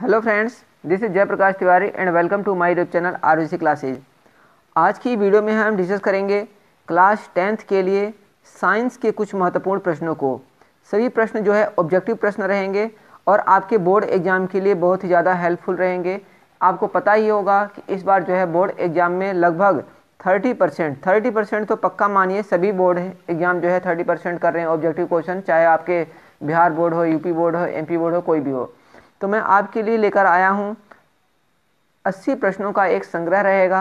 hello friends this is Jayaprakash Tiwari and welcome to my YouTube channel R classes आज की video में हम discuss करेंगे क्लास टेंथ के लिए साइंस के कुछ महत्वपूर्ण प्रश्नों को सभी प्रश्न जो है ऑब्जेक्टिव प्रश्न रहेंगे और आपके बोर्ड एग्ज़ाम के लिए बहुत ही ज़्यादा हेल्पफुल रहेंगे आपको पता ही होगा कि इस बार जो है बोर्ड एग्ज़ाम में लगभग थर्टी परसेंट थर्टी परसेंट तो पक्का मानिए सभी बोर्ड एग्ज़ाम जो है थर्टी परसेंट कर रहे हैं ऑब्जेक्टिव क्वेश्चन चाहे आपके बिहार बोर्ड हो यूपी बोर्ड हो एमपी बोर्ड हो कोई भी हो तो मैं आपके लिए लेकर आया हूँ अस्सी प्रश्नों का एक संग्रह रहेगा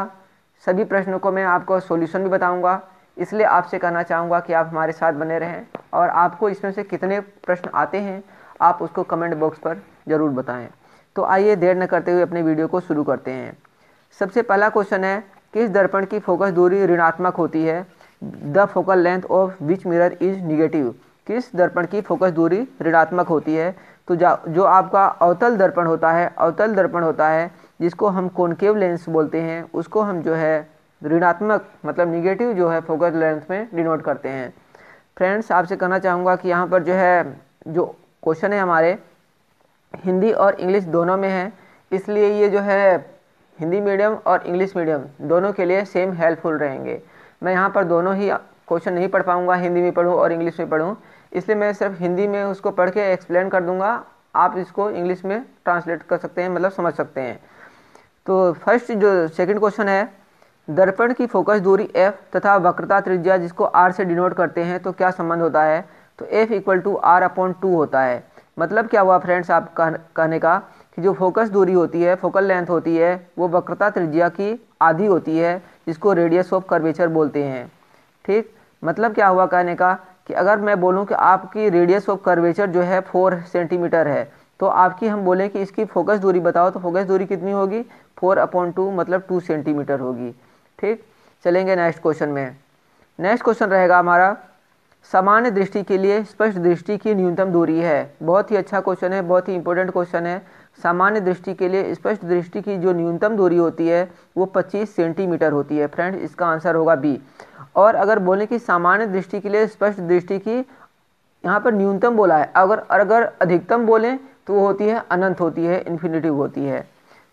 सभी प्रश्नों को मैं आपको सॉल्यूशन भी बताऊंगा इसलिए आपसे कहना चाहूँगा कि आप हमारे साथ बने रहें और आपको इसमें से कितने प्रश्न आते हैं आप उसको कमेंट बॉक्स पर ज़रूर बताएं तो आइए देर न करते हुए अपने वीडियो को शुरू करते हैं सबसे पहला क्वेश्चन है किस दर्पण की फोकस दूरी ऋणात्मक होती है the focal length of which mirror is negative किस दर्पण की फोकस दूरी ऋणात्मक होती है तो जो आपका अवतल दर्पण होता है अवतल दर्पण होता है जिसको हम कॉन्केव लेंस बोलते हैं उसको हम जो है ऋणात्मक मतलब निगेटिव जो है फोकस लेंथ में डिनोट करते हैं फ्रेंड्स आपसे कहना चाहूँगा कि यहाँ पर जो है जो क्वेश्चन है हमारे हिंदी और इंग्लिश दोनों में है इसलिए ये जो है हिंदी मीडियम और इंग्लिश मीडियम दोनों के लिए सेम हेल्पफुल रहेंगे मैं यहाँ पर दोनों ही क्वेश्चन नहीं पढ़ पाऊँगा हिंदी में पढ़ूँ और इंग्लिश में पढ़ूँ इसलिए मैं सिर्फ हिंदी में उसको पढ़ के एक्सप्लेन कर दूंगा आप इसको इंग्लिश में ट्रांसलेट कर सकते हैं मतलब समझ सकते हैं तो फर्स्ट जो सेकंड क्वेश्चन है दर्पण की फोकस दूरी एफ तथा वक्रता त्रिज्या जिसको आर से डिनोट करते हैं तो क्या संबंध होता है तो F equal to R upon two होता है मतलब क्या हुआ फ्रेंड्स आप कहने का कि जो फोकस दूरी होती है फोकल लेंथ होती है वो वक्रता त्रिज्या की आधी होती है जिसको रेडियस ऑफ कर्वेचर बोलते हैं ठीक मतलब क्या हुआ कहने का कि अगर मैं बोलूँ कि आपकी रेडियस ऑफ कर्वेचर जो है फोर सेंटीमीटर है तो आपकी हम बोलें कि इसकी फोकस दूरी बताओ तो फोकस दूरी कितनी होगी फोर अपॉन टू मतलब टू सेंटीमीटर होगी ठीक चलेंगे नेक्स्ट क्वेश्चन में नेक्स्ट क्वेश्चन रहेगा हमारा सामान्य दृष्टि के लिए स्पष्ट दृष्टि की न्यूनतम दूरी है बहुत ही अच्छा क्वेश्चन है बहुत ही इंपॉर्टेंट क्वेश्चन है सामान्य दृष्टि के लिए स्पष्ट दृष्टि की जो न्यूनतम दूरी होती है वो 25 सेंटीमीटर होती है फ्रेंड इसका आंसर होगा बी और अगर बोलें कि सामान्य दृष्टि के लिए स्पष्ट दृष्टि की यहाँ पर न्यूनतम बोला है अगर अगर अधिकतम बोलें तो वो होती है अनंत होती है इन्फिनेटिव होती है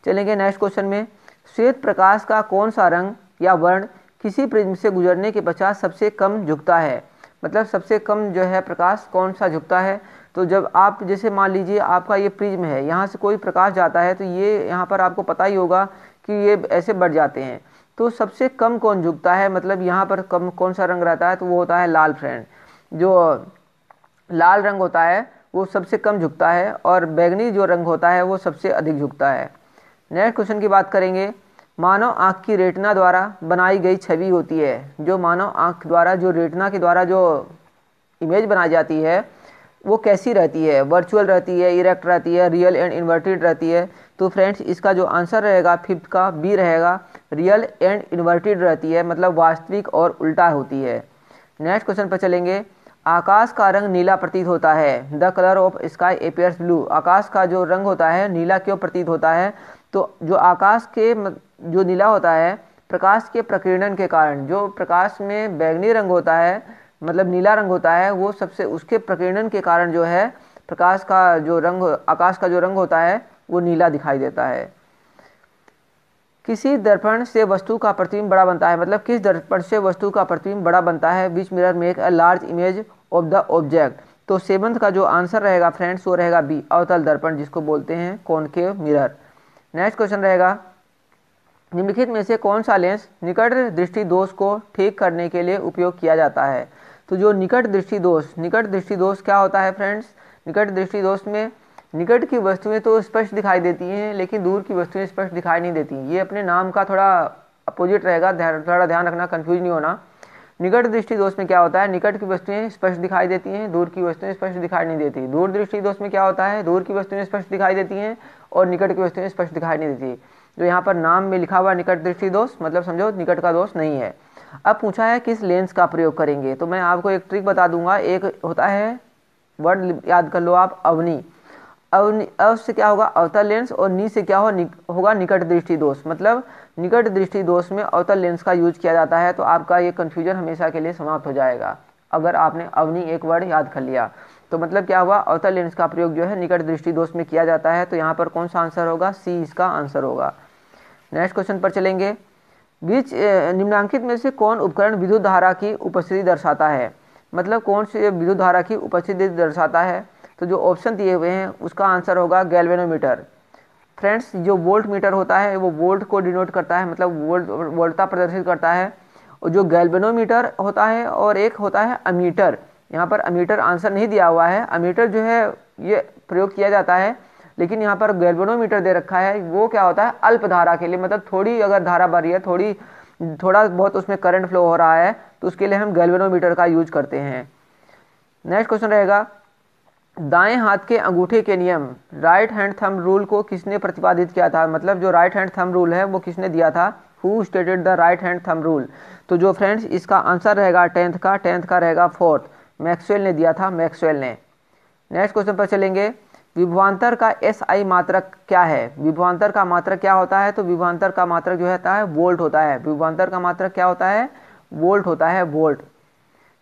चलेंगे नेक्स्ट क्वेश्चन में श्वेत प्रकाश का कौन सा रंग या वर्ण किसी प्रिज्म से गुजरने के पश्चात सबसे कम झुकता है मतलब सबसे कम जो है प्रकाश कौन सा झुकता है तो जब आप जैसे मान लीजिए आपका ये प्रिज्म है यहाँ से कोई प्रकाश जाता है तो ये यहाँ पर आपको पता ही होगा कि ये ऐसे बढ़ जाते हैं तो सबसे कम कौन झुकता है मतलब यहाँ पर कम कौन सा रंग रहता है तो वो होता है लाल फ्रेंड जो लाल रंग होता है वो सबसे कम झुकता है और बैगनी जो रंग होता है वो सबसे अधिक झुकता है नेक्स्ट क्वेश्चन की बात करेंगे मानव आँख की रेटना द्वारा बनाई गई छवि होती है जो मानव आँख द्वारा जो रेटना के द्वारा जो इमेज बनाई जाती है वो कैसी रहती है वर्चुअल रहती है इरेक्ट रहती है रियल एंड इन्वर्टेड रहती है तो फ्रेंड्स इसका जो आंसर रहेगा फिफ्थ का बी रहेगा रियल एंड इन्वर्टेड रहती है मतलब वास्तविक और उल्टा होती है नेक्स्ट क्वेश्चन पर चलेंगे आकाश का रंग नीला प्रतीत होता है the colour of sky appears blue आकाश का जो रंग होता है नीला क्यों प्रतीत होता है तो जो आकाश के जो नीला होता है प्रकाश के प्रकीर्णन के कारण जो प्रकाश में बैगनी रंग होता है मतलब नीला रंग होता है वो सबसे उसके प्रकीर्णन के कारण जो है प्रकाश का जो रंग आकाश का जो रंग होता है वो नीला दिखाई देता है किसी दर्पण से वस्तु का प्रतिबिंब बड़ा बनता है मतलब किस दर्पण से वस्तु का प्रतिबिंब बड़ा बनता है which mirror make a large image of the object तो सेवंथ का जो आंसर रहेगा फ्रेंड्स वो रहेगा बी अवतल दर्पण जिसको बोलते हैं कौन के मिरर नेक्स्ट क्वेश्चन रहेगा निम्नलिखित में से कौन सा लेंस निकट दृष्टि दोष को ठीक करने के लिए उपयोग किया जाता है तो जो निकट दृष्टि दोष निकट दृष्टि दोष क्या होता है फ्रेंड्स निकट दृष्टि दोष में निकट की वस्तुएं तो स्पष्ट दिखाई देती हैं लेकिन दूर की वस्तुएं स्पष्ट दिखाई नहीं देती ये अपने नाम का थोड़ा अपोजिट रहेगा थोड़ा ध्यान रखना कन्फ्यूज नहीं होना निकट दृष्टि दोष में क्या होता है निकट की वस्तुएं स्पष्ट दिखाई देती हैं दूर की वस्तुएं स्पष्ट दिखाई नहीं देती दूर दृष्टि दोष में क्या होता है दूर की वस्तुएं स्पष्ट दिखाई देती हैं और निकट की वस्तुएं स्पष्ट दिखाई नहीं देती जो तो यहाँ पर नाम में लिखा हुआ निकट दृष्टि दोष मतलब समझो निकट का दोष नहीं है अब पूछा है किस लेंस का प्रयोग करेंगे तो मैं आपको एक ट्रिक बता दूंगा एक होता है वर्ड याद कर लो आप अवनी अवनी अव से क्या होगा अवतल लेंस और नी से क्या हो नि, होगा निकट दृष्टि दोष मतलब निकट दृष्टि दोष में अवतल लेंस का यूज किया जाता है तो आपका ये कन्फ्यूजन हमेशा के लिए समाप्त हो जाएगा अगर आपने अवनी एक वर्ड याद कर लिया तो मतलब क्या हुआ अवतल लेंस का प्रयोग जो है निकट दृष्टि दोष में किया जाता है तो यहाँ पर कौन सा आंसर होगा सी इसका आंसर होगा नेक्स्ट क्वेश्चन पर चलेंगे बीच निम्नांकित में से कौन उपकरण विद्युत धारा की उपस्थिति दर्शाता है मतलब कौन से विद्युत धारा की उपस्थिति दर्शाता है तो जो ऑप्शन दिए हुए हैं उसका आंसर होगा गैल्वेनोमीटर फ्रेंड्स जो वोल्ट मीटर होता है वो वोल्ट को डिनोट करता है मतलब वोल्ट वोल्टता प्रदर्शित करता है और जो गैल्वेनोमीटर होता है और एक होता है अमीटर यहाँ पर अमीटर आंसर नहीं दिया हुआ है अमीटर जो है ये प्रयोग किया जाता है लेकिन यहाँ पर गैल्वेनोमीटर दे रखा है वो क्या होता है अल्प धारा के लिए मतलब थोड़ी अगर धारा भरी है थोड़ी थोड़ा बहुत उसमें करंट फ्लो हो रहा है तो उसके लिए हम गैल्वेनोमीटर का यूज करते हैं नेक्स्ट क्वेश्चन रहेगा दाएं हाथ के अंगूठे के नियम राइट हैंड थंब रूल को किसने प्रतिपादित किया था मतलब जो राइट हैंड थंब रूल है वो किसने दिया था who stated the right hand thumb rule तो जो फ्रेंड्स इसका आंसर रहेगा टेंथ का टेंथ का रहेगा फोर्थ मैक्सवेल ने दिया था मैक्सवेल ने नेक्स्ट क्वेश्चन पर चलेंगे विभवान्तर का एस आई मात्रक क्या है विभवान्तर का मात्रक क्या होता है तो विभवान्तर का मात्रक जो होता है वोल्ट होता है विभवान्तर का मात्रक क्या होता है वोल्ट होता है वोल्ट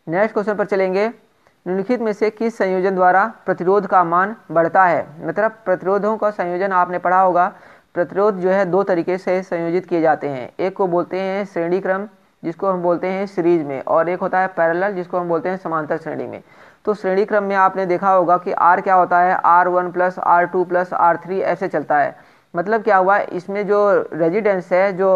नेक्स्ट क्वेश्चन पर चलेंगे निम्नलिखित में से किस संयोजन द्वारा प्रतिरोध का मान बढ़ता है मतलब प्रतिरोधों का संयोजन आपने पढ़ा होगा प्रतिरोध जो है दो तरीके से संयोजित किए जाते हैं एक को बोलते हैं श्रेणी क्रम जिसको हम बोलते हैं सीरीज में और एक होता है पैरेलल जिसको हम बोलते हैं समांतर श्रेणी में तो श्रेणी क्रम में आपने देखा होगा कि आर क्या होता है R one plus R two plus R three ऐसे चलता है मतलब क्या हुआ इसमें जो रेजिडेंस है जो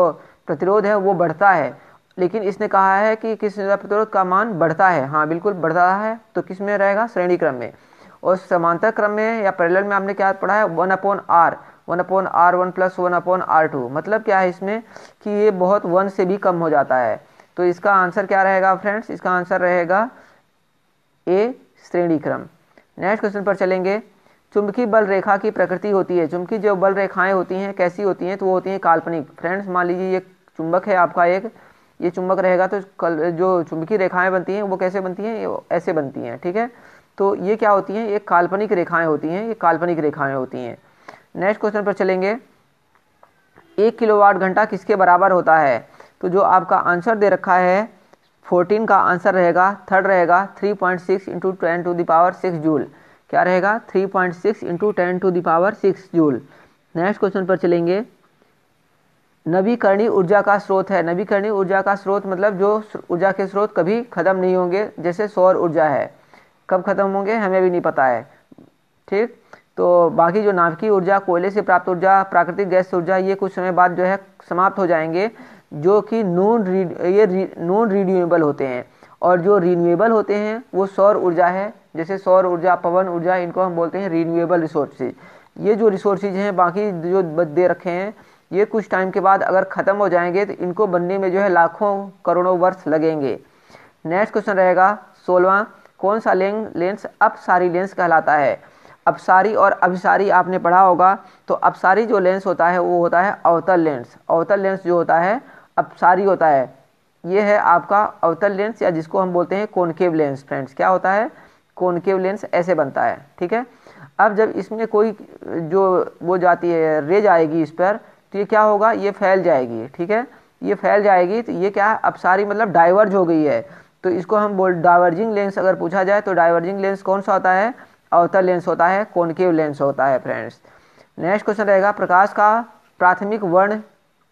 प्रतिरोध है वो बढ़ता है लेकिन इसने कहा है कि किस प्रतिरोध का मान बढ़ता है हाँ बिल्कुल बढ़ता है तो किस में रहेगा श्रेणी क्रम में और समांतर क्रम में या पैरेलल में आपने क्या पढ़ा है one upon R one upon R one plus one upon R two मतलब क्या है इसमें कि ये बहुत वन से भी कम हो जाता है तो इसका आंसर क्या रहेगा फ्रेंड्स इसका आंसर रहेगा ए श्रेणी क्रम नेक्स्ट क्वेश्चन पर चलेंगे चुंबकीय बल रेखा की प्रकृति होती है चुंबकीय जो बल रेखाएं होती हैं कैसी होती हैं तो वो होती हैं काल्पनिक फ्रेंड्स मान लीजिए ये चुंबक है आपका एक ये चुंबक रहेगा तो कल जो चुंबकीय रेखाएं बनती हैं वो कैसे बनती हैं ऐसे बनती हैं ठीक है तो ये क्या होती हैं ये काल्पनिक रेखाएं होती हैं ये काल्पनिक रेखाएं होती हैं नेक्स्ट क्वेश्चन पर चलेंगे एक किलोवाट घंटा किसके बराबर होता है तो जो आपका आंसर दे रखा है 14 का आंसर रहेगा थर्ड रहेगा 3.6 point six into ten to the power six joule क्या रहेगा 3.6 point six into ten to the power six joule next question पर चलेंगे नवीकरणीय ऊर्जा का स्रोत है नवीकरणीय ऊर्जा का स्रोत मतलब जो ऊर्जा के स्रोत कभी ख़त्म नहीं होंगे जैसे सौर ऊर्जा है कब ख़त्म होंगे हमें भी नहीं पता है ठीक तो बाकी जो नाभिकीय ऊर्जा कोयले से प्राप्त ऊर्जा प्राकृतिक गैस ऊर्जा ये कुछ समय बाद जो है समाप्त हो जाएंगे जो कि नॉन रीड ये नॉन रीन्यूएबल होते हैं और जो रीन्यूएबल होते हैं वो सौर ऊर्जा है जैसे सौर ऊर्जा पवन ऊर्जा इनको हम बोलते हैं रीन्यूएबल रिसोर्सेज ये जो रिसोर्सेज हैं बाकी जो दे रखे हैं ये कुछ टाइम के बाद अगर ख़त्म हो जाएंगे तो इनको बनने में जो है लाखों करोड़ों वर्ष लगेंगे नेक्स्ट क्वेश्चन रहेगा सोलवा कौन सा लें, लेंस अपसारी लेंस कहलाता है अपसारी और अभिसारी आपने पढ़ा होगा तो अपसारी जो लेंस होता है वो होता है अवतल लेंस अवतल लेंस जो होता है अपसारी होता है ये है आपका अवतल लेंस या जिसको हम बोलते हैं कॉनकेव लेंस फ्रेंड्स क्या होता है कॉन्केव लेंस ऐसे बनता है ठीक है अब जब इसमें कोई जो वो जाती है रेज आएगी इस पर तो ये क्या होगा ये फैल जाएगी ठीक है ये फैल जाएगी तो ये क्या है अपसारी मतलब डाइवर्ज हो गई है तो इसको हम बोल डाइवर्जिंग लेंस अगर पूछा जाए तो डाइवर्जिंग लेंस कौन सा होता है अवतल लेंस होता है कॉन्केव लेंस होता है फ्रेंड्स नेक्स्ट क्वेश्चन रहेगा प्रकाश का प्राथमिक वर्ण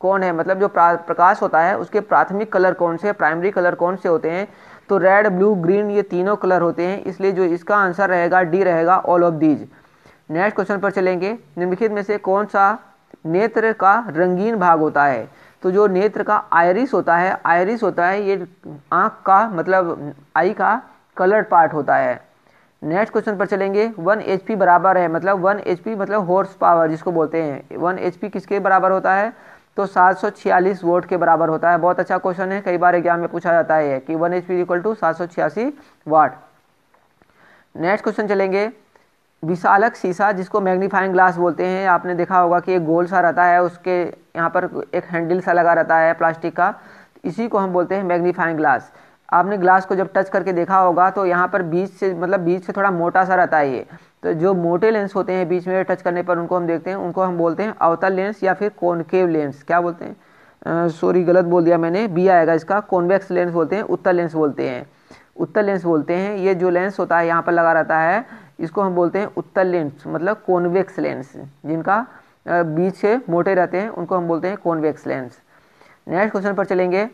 कौन है मतलब जो प्रकाश होता है उसके प्राथमिक कलर कौन से प्राइमरी कलर कौन से होते हैं तो रेड ब्लू ग्रीन ये तीनों कलर होते हैं इसलिए जो इसका आंसर रहेगा डी रहेगा all of these next question पर चलेंगे निम्नलिखित में से कौन सा नेत्र का रंगीन भाग होता है तो जो नेत्र का आयरिस होता है आयरिस होता है ये आँख का मतलब आई का कलर्ड पार्ट होता है नेक्स्ट क्वेश्चन पर चलेंगे वन एच बराबर है मतलब वन एच मतलब हॉर्स पावर जिसको बोलते हैं वन एच किसके बराबर होता है तो 746 वोट के बराबर होता है बहुत अच्छा क्वेश्चन है कई बार एग्जाम में पूछा जाता है कि one H P equal to सात वाट नेक्स्ट क्वेश्चन चलेंगे विशालक शीशा जिसको मैग्नीफाइंग ग्लास बोलते हैं आपने देखा होगा कि एक गोल सा रहता है उसके यहाँ पर एक हैंडल सा लगा रहता है प्लास्टिक का इसी को हम बोलते हैं मैग्नीफाइंग ग्लास आपने ग्लास को जब टच करके देखा होगा तो यहाँ पर बीच से मतलब बीच से थोड़ा मोटा सा रहता है ये तो जो मोटे लेंस होते हैं बीच में टच करने पर उनको हम देखते हैं उनको हम बोलते हैं अवतल लेंस या फिर कॉन्केव लेंस क्या बोलते हैं सॉरी गलत बोल दिया मैंने बी आएगा इसका कॉन्वेक्स लेंस बोलते हैं उत्तर लेंस बोलते हैं उत्तर लेंस बोलते हैं ये जो लेंस होता है यहाँ पर लगा रहता है इसको हम बोलते हैं उत्तर लेंस मतलब कॉन्वेक्स लेंस जिनका बीच से मोटे रहते हैं उनको हम बोलते हैं कॉन्वेक्स लेंस नेक्स्ट क्वेश्चन पर चलेंगे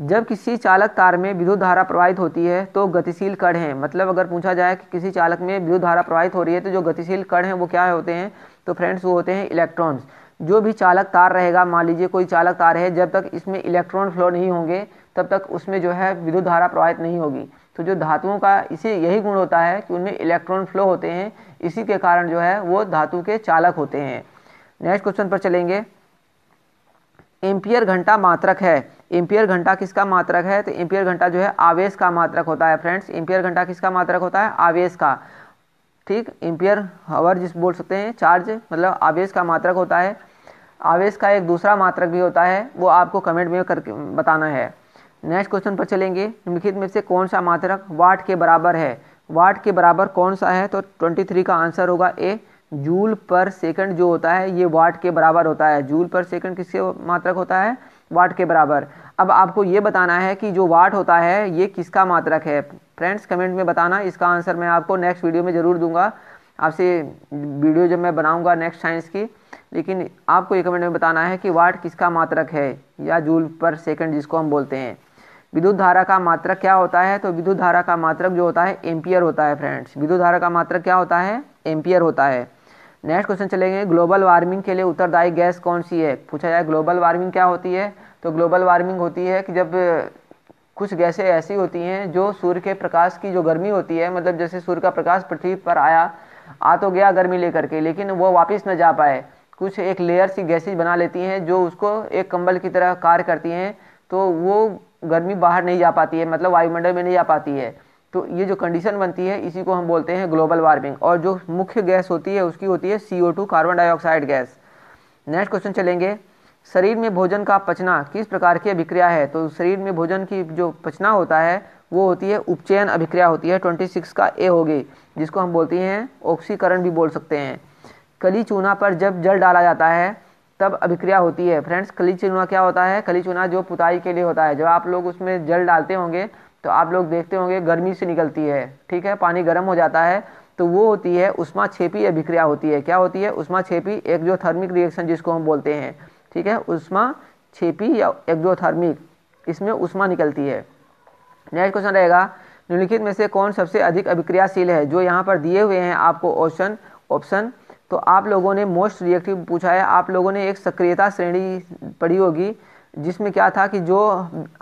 जब किसी चालक तार में विद्युत धारा प्रवाहित होती है तो गतिशील कण हैं मतलब अगर पूछा जाए कि किसी चालक में विद्युत धारा प्रवाहित हो रही है तो जो गतिशील कण हैं वो क्या होते हैं तो फ्रेंड्स वो होते हैं इलेक्ट्रॉन्स जो भी चालक तार रहेगा मान लीजिए कोई चालक तार है जब तक इसमें इलेक्ट्रॉन फ्लो नहीं होंगे तब तक उसमें जो है विद्युत धारा प्रवाहित नहीं होगी तो जो धातुओं का इसी यही गुण होता है कि उनमें इलेक्ट्रॉन फ्लो होते हैं इसी के कारण जो है वो धातु के चालक होते हैं नेक्स्ट क्वेश्चन पर चलेंगे एम्पियर घंटा मात्रक है एम्पियर घंटा किसका मात्रक है तो एम्पियर घंटा जो है आवेश का मात्रक होता है फ्रेंड्स एम्पियर घंटा किसका मात्रक होता है आवेश का ठीक एम्पियर हवर जिस बोल सकते हैं चार्ज मतलब आवेश का मात्रक होता है आवेश का एक दूसरा मात्रक भी होता है वो आपको कमेंट में करके बताना है नेक्स्ट क्वेश्चन पर चलेंगे निम्नलिखित में से कौन सा मात्रक वाट के बराबर है वाट के बराबर कौन सा है तो 23 का आंसर होगा ए जूल पर सेकंड जो होता है ये वाट के बराबर होता है जूल पर सेकंड किसके मात्रक होता है वाट के बराबर अब आपको ये बताना है कि जो वाट होता है ये किसका मात्रक है फ्रेंड्स कमेंट में बताना इसका आंसर मैं आपको नेक्स्ट वीडियो में ज़रूर दूंगा आपसे वीडियो जब मैं बनाऊंगा नेक्स्ट साइंस की लेकिन आपको ये कमेंट में बताना है कि वाट किसका मात्रक है या जूल पर सेकंड जिसको हम बोलते हैं विद्युत धारा का मात्रक क्या होता है तो विद्युत धारा का मात्रक जो होता है एम्पियर होता है फ्रेंड्स विद्युत धारा का मात्रक क्या होता है एम्पियर होता है नेक्स्ट क्वेश्चन चलेंगे ग्लोबल वार्मिंग के लिए उत्तरदायी गैस कौन सी है पूछा जाए ग्लोबल वार्मिंग क्या होती है तो ग्लोबल वार्मिंग होती है कि जब कुछ गैसें ऐसी होती हैं जो सूर्य के प्रकाश की जो गर्मी होती है मतलब जैसे सूर्य का प्रकाश पृथ्वी पर आया आ तो गया गर्मी लेकर के लेकिन वो वापस न जा पाए कुछ एक लेयर सी गैसेज बना लेती हैं जो उसको एक कंबल की तरह कार्य करती हैं तो वो गर्मी बाहर नहीं जा पाती है मतलब वायुमंडल में नहीं जा पाती है तो ये जो कंडीशन बनती है इसी को हम बोलते हैं ग्लोबल वार्मिंग और जो मुख्य गैस होती है उसकी होती है C carbon dioxide gas next question चलेंगे शरीर में भोजन का पचना किस प्रकार की अभिक्रिया है तो शरीर में भोजन की जो पचना होता है वो होती है उपचयन अभिक्रिया होती है 26 का ए होगी जिसको हम बोलते हैं ऑक्सीकरण भी बोल सकते हैं कली चूना पर जब जल डाला जाता है तब अभिक्रिया होती है फ्रेंड्स कली चूना क्या होता है कली चूना जो पुताई के लिए होता है जब आप लोग उसमें जल डालते होंगे तो आप लोग देखते होंगे गर्मी से निकलती है ठीक है पानी गर्म हो जाता है तो वो होती है उष्मा छेपी अभिक्रिया होती है क्या होती है उष्मा छेपी एक जो थर्मिक रिएक्शन जिसको हम बोलते हैं ठीक है उष्मा छेपी या थर्मिक इसमें उष्मा निकलती है नेक्स्ट क्वेश्चन रहेगा निम्नलिखित में से कौन सबसे अधिक अभिक्रियाशील है जो यहाँ पर दिए हुए हैं आपको ऑप्शन ऑप्शन तो आप लोगों ने मोस्ट रिएक्टिव पूछा है आप लोगों ने एक सक्रियता श्रेणी पढ़ी होगी जिसमें क्या था कि जो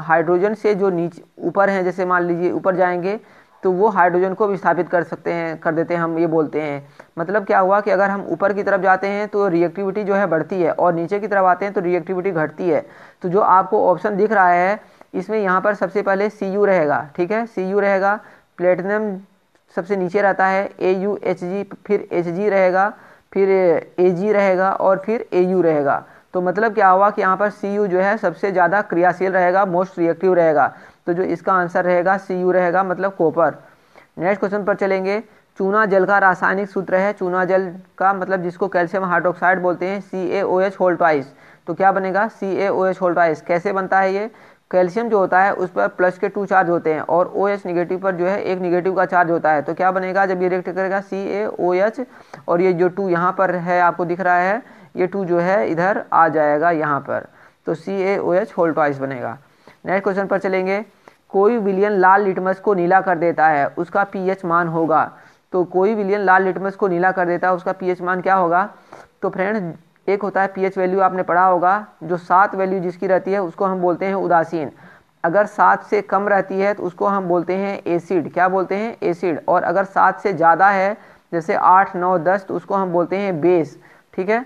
हाइड्रोजन से जो नीचे ऊपर हैं जैसे मान लीजिए ऊपर जाएंगे तो वो हाइड्रोजन को विस्थापित कर सकते हैं कर देते हैं हम ये बोलते हैं मतलब क्या हुआ कि अगर हम ऊपर की तरफ जाते हैं तो रिएक्टिविटी जो है बढ़ती है और नीचे की तरफ आते हैं तो रिएक्टिविटी घटती है तो जो आपको ऑप्शन दिख रहा है इसमें यहाँ पर सबसे पहले सी यू रहेगा ठीक है सी यू रहेगा प्लेटिनम सबसे नीचे रहता है ए यू एच जी फिर एच जी रहेगा फिर ए जी रहेगा और फिर ए यू रहेगा तो मतलब क्या हुआ कि यहाँ पर सी यू जो है सबसे ज़्यादा क्रियाशील रहेगा मोस्ट रिएक्टिव रहेगा तो जो इसका आंसर रहेगा सी यू रहेगा मतलब कॉपर नेक्स्ट क्वेश्चन पर चलेंगे चूना जल का रासायनिक सूत्र है चूना जल का मतलब जिसको कैल्शियम हाइड्रोक्साइड बोलते हैं सी ए ओ एच होल्टवाइस तो क्या बनेगा सी ए ओ एच होल्टवाइस कैसे बनता है ये कैल्शियम जो होता है उस पर प्लस के टू चार्ज होते हैं और ओ एच निगेटिव पर जो है एक निगेटिव का चार्ज होता है तो क्या बनेगा जब ये रिएक्ट करेगा सी ए ओ एच और ये जो टू यहाँ पर है आपको दिख रहा है ये टू जो है इधर आ जाएगा यहाँ पर तो C A O H hold twice बनेगा नेक्स्ट क्वेश्चन पर चलेंगे कोई विलियन लाल लिटमस को नीला कर देता है उसका एच मान होगा तो कोई विलियन लाल लिटमस को नीला कर देता है उसका एच मान क्या होगा तो फ्रेंड एक होता है एच वैल्यू आपने पढ़ा होगा जो सात वैल्यू जिसकी रहती है उसको हम बोलते हैं उदासीन अगर सात से कम रहती है तो उसको हम बोलते हैं एसिड क्या बोलते हैं एसिड और अगर सात से ज़्यादा है जैसे आठ नौ दस तो उसको हम बोलते हैं बेस ठीक है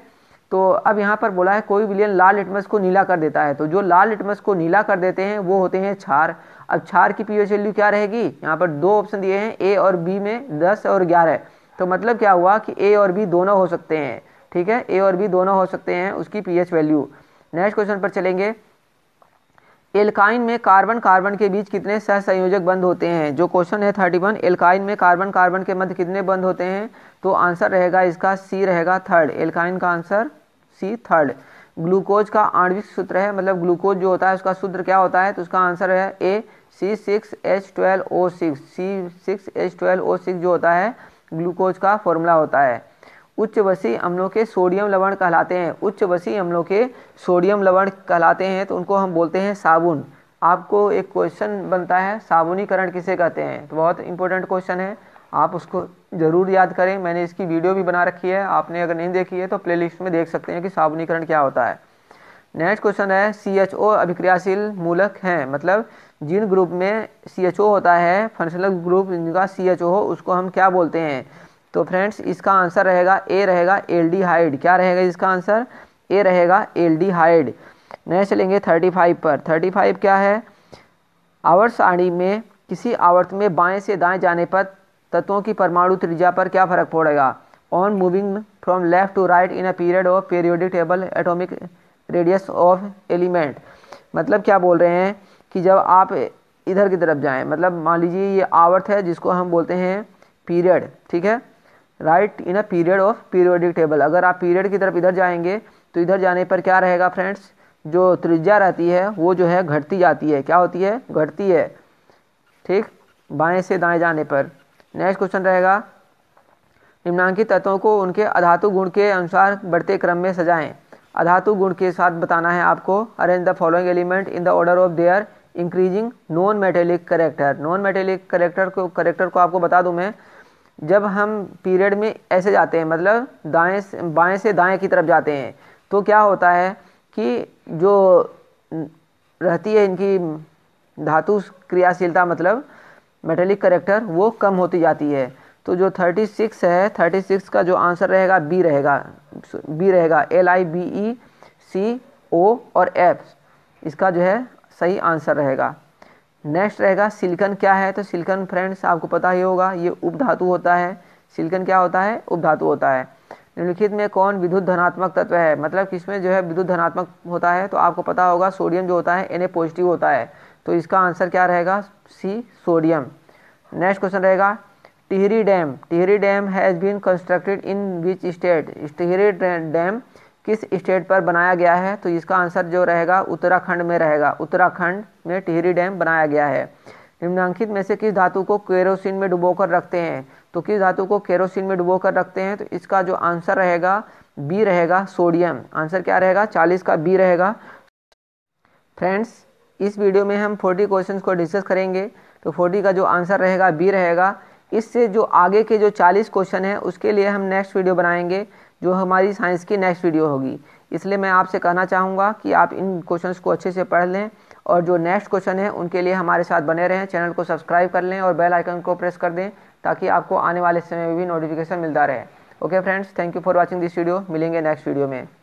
तो अब यहाँ पर बोला है कोई विलियन लाल लिटमस को नीला कर देता है तो जो लाल लिटमस को नीला कर देते हैं वो होते हैं छार अब छार की पीएच वैल्यू क्या रहेगी यहाँ पर दो ऑप्शन दिए हैं ए और बी में दस और ग्यारह तो मतलब क्या हुआ कि ए और बी दोनों हो सकते हैं ठीक है ए और बी दोनों हो सकते हैं उसकी एच वैल्यू नेक्स्ट क्वेश्चन पर चलेंगे एल्काइन में कार्बन कार्बन के बीच कितने सहसंयोजक बंद होते हैं जो क्वेश्चन है थर्टी वन एल्काइन में कार्बन कार्बन के मध्य कितने बंद होते हैं तो आंसर रहेगा इसका सी रहेगा थर्ड एल्काइन का आंसर सी थर्ड ग्लूकोज का आणविक सूत्र है मतलब ग्लूकोज जो होता है उसका सूत्र क्या होता है तो उसका आंसर है A C six H twelve O six C six H twelve O six जो होता है ग्लूकोज का फॉर्मूला होता है उच्च वसी अम्लों के सोडियम लवण कहलाते हैं उच्च वसी अम्लों के सोडियम लवण कहलाते हैं तो उनको हम बोलते हैं साबुन आपको एक क्वेश्चन बनता है साबुनीकरण किसे कहते हैं तो बहुत इंपॉर्टेंट क्वेश्चन है आप उसको ज़रूर याद करें मैंने इसकी वीडियो भी बना रखी है आपने अगर नहीं देखी है तो प्लेलिस्ट में देख सकते हैं कि साबुनीकरण क्या होता है नेक्स्ट क्वेश्चन है सी एच ओ अभिक्रियाशील मूलक हैं मतलब जिन ग्रुप में सी एच ओ होता है फंक्शनल ग्रुप जिनका सी एच ओ हो उसको हम क्या बोलते हैं तो फ्रेंड्स इसका आंसर रहेगा ए रहेगा एल डी हाइड क्या रहेगा इसका आंसर ए रहेगा एल डी हाइड नेक्स्ट चलेंगे थर्टी फाइव पर थर्टी फाइव क्या है आवर्त सारणी में किसी आवर्त में बाएं से दाएं जाने पर तत्वों की परमाणु त्रिज्या पर क्या फर्क पड़ेगा on moving from left to right in a period of periodic table atomic radius of element मतलब क्या बोल रहे हैं कि जब आप इधर की तरफ जाएं मतलब मान लीजिए ये आवर्त है जिसको हम बोलते हैं पीरियड ठीक है right in a period of periodic table अगर आप पीरियड की तरफ इधर जाएंगे तो इधर जाने पर क्या रहेगा फ्रेंड्स जो त्रिज्या रहती है वो जो है घटती जाती है क्या होती है घटती है ठीक बाएं से दाएं जाने पर नेक्स्ट क्वेश्चन रहेगा निम्नांकित तत्वों को उनके अधातु गुण के अनुसार बढ़ते क्रम में सजाएं अधातु गुण के साथ बताना है आपको arrange the following element in the order of their increasing non metallic character non metallic character को करेक्टर को आपको बता दूं मैं जब हम पीरियड में ऐसे जाते हैं मतलब दाएं बाएं से दाएं की तरफ जाते हैं तो क्या होता है कि जो रहती है इनकी धातु क्रियाशीलता मतलब मेटेलिक करेक्टर वो कम होती जाती है तो जो 36 है 36 का जो आंसर रहेगा बी रहेगा बी रहेगा एल आई बी ई सी ओ और एफ इसका जो है सही आंसर रहेगा नेक्स्ट रहेगा सिलिकन क्या है तो सिलिकन फ्रेंड्स आपको पता ही होगा ये उपधातु होता है सिलिकन क्या होता है उपधातु होता है निम्नलिखित में कौन विद्युत धनात्मक तत्व है मतलब किसमें जो है विद्युत धनात्मक होता है तो आपको पता होगा सोडियम जो होता है एन पॉजिटिव होता है तो इसका आंसर क्या रहेगा सी सोडियम नेक्स्ट क्वेश्चन रहेगा Tehri dam Tehri dam has been constructed in which state Tehri dam किस स्टेट पर बनाया गया है तो इसका आंसर जो रहेगा उत्तराखंड में रहेगा उत्तराखंड में टिहरी डैम बनाया गया है निम्नांकित में से किस धातु को केरोसिन में डुबोकर रखते हैं तो किस धातु को केरोसिन में डुबोकर रखते हैं तो इसका जो आंसर रहेगा बी रहेगा सोडियम आंसर क्या रहेगा चालीस का बी रहेगा फ्रेंड्स इस वीडियो में हम 40 क्वेश्चंस को डिस्कस करेंगे तो 40 का जो आंसर रहेगा बी रहेगा इससे जो आगे के जो 40 क्वेश्चन हैं उसके लिए हम नेक्स्ट वीडियो बनाएंगे जो हमारी साइंस की नेक्स्ट वीडियो होगी इसलिए मैं आपसे कहना चाहूँगा कि आप इन क्वेश्चंस को अच्छे से पढ़ लें और जो नेक्स्ट क्वेश्चन है उनके लिए हमारे साथ बने रहें चैनल को सब्सक्राइब कर लें और बेल आइकन को प्रेस कर दें ताकि आपको आने वाले समय में भी नोटिफिकेशन मिलता रहे okay friends thank you for watching this video मिलेंगे नेक्स्ट वीडियो में